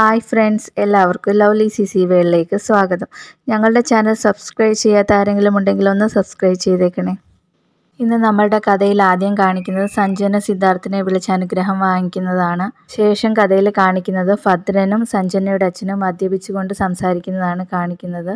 hi friends എല്ലാവർക്കും lovely C C വേളിലേക്ക് സ്വാഗതം ഞങ്ങളുടെ ചാനൽ സബ്സ്ക്രൈബ് ചെയ്യാത്ത ആരെങ്കിലും ഉണ്ടെങ്കിൽ ഒന്ന് സബ്സ്ക്രൈബ് ചെയ്തേക്കണേ ഇന്ന് നമ്മളുടെ കഥയിൽ ആദ്യം കാണിക്കുന്നത് സഞ്ജന സിദ്ധാർത്ഥിനെ വിളിച്ച അനുഗ്രഹം വാങ്ങിക്കുന്നതാണ് ശേഷം കഥയിൽ കാണിക്കുന്നത് ഭദ്രനും സഞ്ജനയുടെ അച്ഛനും മദ്യപിച്ചുകൊണ്ട് സംസാരിക്കുന്നതാണ് കാണിക്കുന്നത്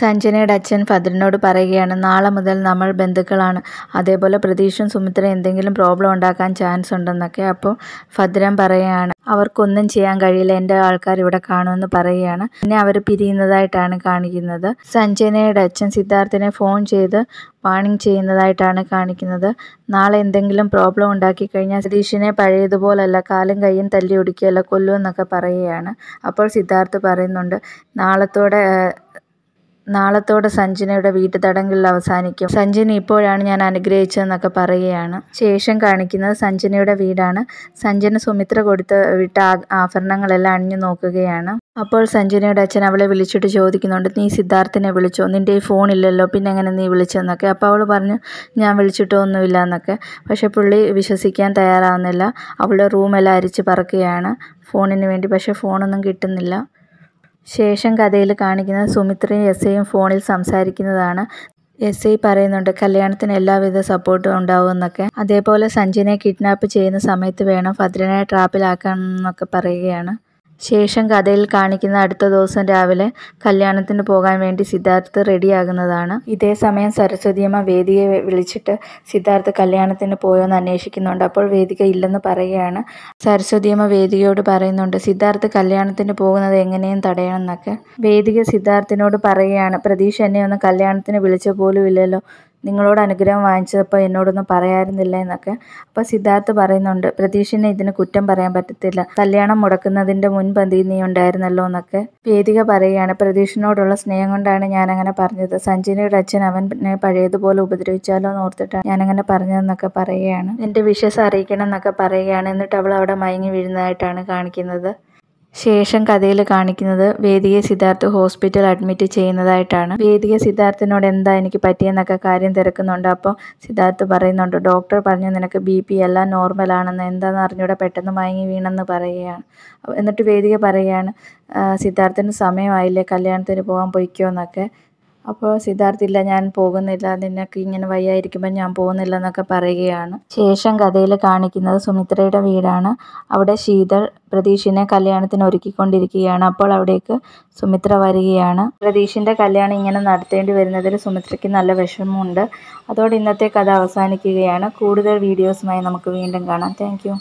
സഞ്ജനയുടെ അച്ഛൻ ഫദറിനോട് പറയുകയാണ് നാളെ മുതൽ നമ്മൾ ബന്ധുക്കളാണ് അതേപോലെ പ്രതീക്ഷും സുമിത്ര എന്തെങ്കിലും പ്രോബ്ലം ഉണ്ടാക്കാൻ ചാൻസ് ഉണ്ടെന്നൊക്കെ അപ്പോൾ ഫദ്രൻ പറയുകയാണ് അവർക്കൊന്നും ചെയ്യാൻ കഴിയില്ല എൻ്റെ ആൾക്കാർ ഇവിടെ കാണുമെന്ന് പറയുകയാണ് പിന്നെ അവർ പിരിയുന്നതായിട്ടാണ് കാണിക്കുന്നത് സഞ്ജനയുടെ അച്ഛൻ സിദ്ധാർത്ഥിനെ ഫോൺ ചെയ്ത് വാണിംഗ് ചെയ്യുന്നതായിട്ടാണ് കാണിക്കുന്നത് നാളെ എന്തെങ്കിലും പ്രോബ്ലം ഉണ്ടാക്കി കഴിഞ്ഞാൽ സതീഷിനെ പഴയതുപോലല്ല കാലും കൈയും തല്ലി ഒടിക്കുകയല്ല കൊല്ലുമെന്നൊക്കെ പറയുകയാണ് അപ്പോൾ സിദ്ധാർത്ഥ് പറയുന്നുണ്ട് നാളത്തോടെ നാളത്തോടെ സഞ്ജനയുടെ വീട്ടുതടങ്കലിൽ അവസാനിക്കും സഞ്ജന ഇപ്പോഴാണ് ഞാൻ അനുഗ്രഹിച്ചതെന്നൊക്കെ പറയുകയാണ് ശേഷം കാണിക്കുന്നത് സഞ്ജനയുടെ വീടാണ് സഞ്ജന സുമിത്ര കൊടുത്ത് വിട്ട ആഭരണങ്ങളെല്ലാം അണിഞ്ഞു നോക്കുകയാണ് അപ്പോൾ സഞ്ജനയുടെ അച്ഛൻ അവളെ വിളിച്ചിട്ട് ചോദിക്കുന്നുണ്ട് നീ സിദ്ധാർത്ഥിനെ വിളിച്ചോ നിൻ്റെ ഈ ഫോണില്ലല്ലോ പിന്നെ എങ്ങനെ നീ വിളിച്ചെന്നൊക്കെ അപ്പോൾ അവൾ പറഞ്ഞു ഞാൻ വിളിച്ചിട്ടോ ഒന്നുമില്ല എന്നൊക്കെ പക്ഷേ പുള്ളി വിശ്വസിക്കാൻ തയ്യാറാവുന്നില്ല അവളുടെ റൂമെല്ലാം അരിച്ച് പറക്കുകയാണ് ഫോണിന് വേണ്ടി പക്ഷേ ഫോണൊന്നും കിട്ടുന്നില്ല ശേഷം കഥയിൽ കാണിക്കുന്നത് സുമിത്രയും എസ്ഐയും ഫോണിൽ സംസാരിക്കുന്നതാണ് എസ് ഐ പറയുന്നുണ്ട് കല്യാണത്തിന് എല്ലാവിധ സപ്പോർട്ടും ഉണ്ടാവുമെന്നൊക്കെ അതേപോലെ സഞ്ജനെ കിഡ്നാപ്പ് ചെയ്യുന്ന സമയത്ത് വേണം ഭദ്രനെ ട്രാപ്പിലാക്കാൻ എന്നൊക്കെ പറയുകയാണ് ശേഷം കഥയിൽ കാണിക്കുന്ന അടുത്ത ദിവസം രാവിലെ കല്യാണത്തിന് പോകാൻ വേണ്ടി സിദ്ധാർത്ഥ് റെഡിയാകുന്നതാണ് ഇതേ സമയം സരസ്വതിയമ്മ വേദിയെ വിളിച്ചിട്ട് സിദ്ധാർത്ഥ് കല്യാണത്തിന് പോയോന്ന് അന്വേഷിക്കുന്നുണ്ട് അപ്പോൾ വേദിക ഇല്ലെന്ന് പറയുകയാണ് സരസ്വതിയമ്മ വേദികയോട് പറയുന്നുണ്ട് സിദ്ധാർത്ഥ് കല്യാണത്തിന് പോകുന്നത് എങ്ങനെയും തടയണം എന്നൊക്കെ വേദിക സിദ്ധാർത്ഥിനോട് പറയുകയാണ് പ്രതീക്ഷ എന്നെ ഒന്ന് കല്യാണത്തിന് വിളിച്ച പോലും ഇല്ലല്ലോ നിങ്ങളോട് അനുഗ്രഹം വാങ്ങിച്ചപ്പോൾ എന്നോടൊന്നും പറയാറുന്നില്ല എന്നൊക്കെ അപ്പോൾ സിദ്ധാർത്ഥ് പറയുന്നുണ്ട് പ്രതീക്ഷിനെ ഇതിന് കുറ്റം പറയാൻ പറ്റത്തില്ല കല്യാണം മുടക്കുന്നതിൻ്റെ മുൻപന്തി നീ ഉണ്ടായിരുന്നല്ലോ എന്നൊക്കെ വേദിക പറയുകയാണ് പ്രതീക്ഷിനോടുള്ള സ്നേഹം കൊണ്ടാണ് ഞാനങ്ങനെ പറഞ്ഞത് സഞ്ജനയുടെ അച്ഛൻ അവനെ പഴയതുപോലെ ഉപദ്രവിച്ചാലോ എന്ന് ഓർത്തിട്ടാണ് ഞാനങ്ങനെ പറഞ്ഞതെന്നൊക്കെ പറയുകയാണ് എൻ്റെ വിഷസ് അറിയിക്കണം എന്നൊക്കെ പറയുകയാണ് എന്നിട്ട് അവൾ അവിടെ മയങ്ങി വീഴുന്നതായിട്ടാണ് കാണിക്കുന്നത് ശേഷം കഥയിൽ കാണിക്കുന്നത് വേദിക സിദ്ധാർത്ഥ് ഹോസ്പിറ്റൽ അഡ്മിറ്റ് ചെയ്യുന്നതായിട്ടാണ് വേദിക സിദ്ധാർത്ഥിനോട് എന്താ എനിക്ക് പറ്റിയെന്നൊക്കെ കാര്യം തിരക്കുന്നുണ്ട് അപ്പോൾ സിദ്ധാർത്ഥ് പറയുന്നുണ്ട് ഡോക്ടർ പറഞ്ഞു നിനക്ക് ബി പി എല്ലാം നോർമലാണെന്ന് എന്താണെന്ന് അറിഞ്ഞൂടെ പെട്ടെന്ന് മയങ്ങി വീണെന്ന് പറയുകയാണ് എന്നിട്ട് വേദിക പറയുകയാണ് സിദ്ധാർത്ഥിന് സമയമായില്ലേ കല്യാണത്തിന് പോകാൻ പൊയ്ക്കോ എന്നൊക്കെ അപ്പോൾ സിദ്ധാർത്ഥ ഇല്ല ഞാൻ പോകുന്നില്ല നിനക്ക് ഇങ്ങനെ വയ്യായിരിക്കുമ്പോൾ ഞാൻ പോകുന്നില്ല എന്നൊക്കെ പറയുകയാണ് ശേഷം കഥയിൽ കാണിക്കുന്നത് സുമിത്രയുടെ വീടാണ് അവിടെ ശീതൾ പ്രതീഷിനെ കല്യാണത്തിന് ഒരുക്കിക്കൊണ്ടിരിക്കുകയാണ് അപ്പോൾ അവിടേക്ക് സുമിത്ര വരികയാണ് പ്രതീഷിൻ്റെ കല്യാണം ഇങ്ങനെ നടത്തേണ്ടി വരുന്നതിൽ സുമിത്രയ്ക്ക് നല്ല വിഷമമുണ്ട് അതോടെ ഇന്നത്തെ കഥ അവസാനിക്കുകയാണ് കൂടുതൽ വീഡിയോസുമായി നമുക്ക് വീണ്ടും കാണാം താങ്ക്